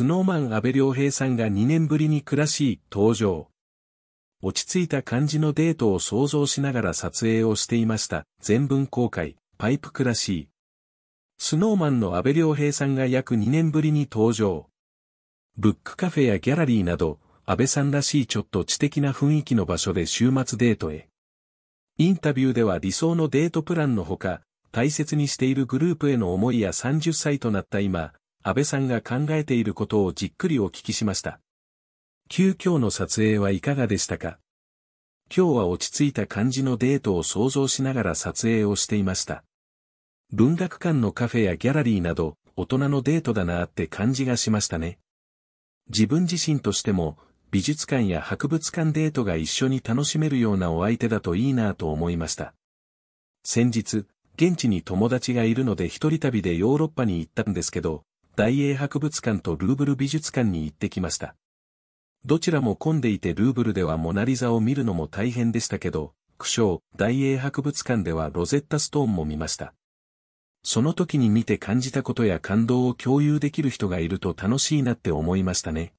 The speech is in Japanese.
スノーマン安倍良平さんが2年ぶりに暮らし登場。落ち着いた感じのデートを想像しながら撮影をしていました。全文公開、パイプ暮らしー。スノーマンの安倍良平さんが約2年ぶりに登場。ブックカフェやギャラリーなど、安倍さんらしいちょっと知的な雰囲気の場所で週末デートへ。インタビューでは理想のデートプランのほか、大切にしているグループへの思いや30歳となった今、安倍さんが考えていることをじっくりお聞きしました。急遽の撮影はいかがでしたか今日は落ち着いた感じのデートを想像しながら撮影をしていました。文学館のカフェやギャラリーなど、大人のデートだなって感じがしましたね。自分自身としても、美術館や博物館デートが一緒に楽しめるようなお相手だといいなと思いました。先日、現地に友達がいるので一人旅でヨーロッパに行ったんですけど、大英博物館とルーブル美術館に行ってきました。どちらも混んでいてルーブルではモナリザを見るのも大変でしたけど、苦笑、大英博物館ではロゼッタストーンも見ました。その時に見て感じたことや感動を共有できる人がいると楽しいなって思いましたね。